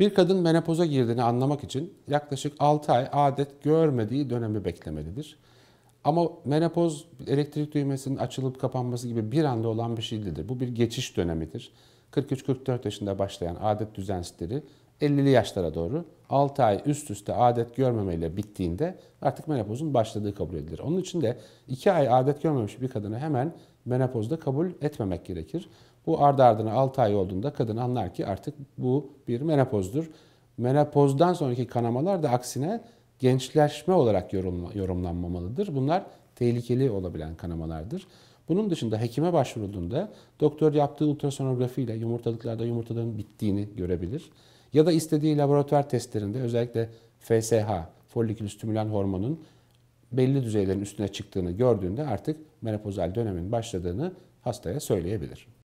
Bir kadın menopoza girdiğini anlamak için yaklaşık 6 ay adet görmediği dönemi beklemelidir. Ama menopoz elektrik düğmesinin açılıp kapanması gibi bir anda olan bir şey değildir. Bu bir geçiş dönemidir. 43-44 yaşında başlayan adet düzensizleri 50'li yaşlara doğru 6 ay üst üste adet görmemeyle bittiğinde artık menopozun başladığı kabul edilir. Onun için de 2 ay adet görmemiş bir kadını hemen menopozda kabul etmemek gerekir. Bu ardı ardına 6 ay olduğunda kadın anlar ki artık bu bir menopozdur. Menopozdan sonraki kanamalar da aksine gençleşme olarak yorumlanmamalıdır. Bunlar tehlikeli olabilen kanamalardır. Bunun dışında hekime başvurulduğunda doktor yaptığı ultrasonografi ile yumurtalıklarda yumurtaların bittiğini görebilir. Ya da istediği laboratuvar testlerinde özellikle FSH, follikül stimülan hormonun belli düzeylerin üstüne çıktığını gördüğünde artık menopozal dönemin başladığını hastaya söyleyebilir.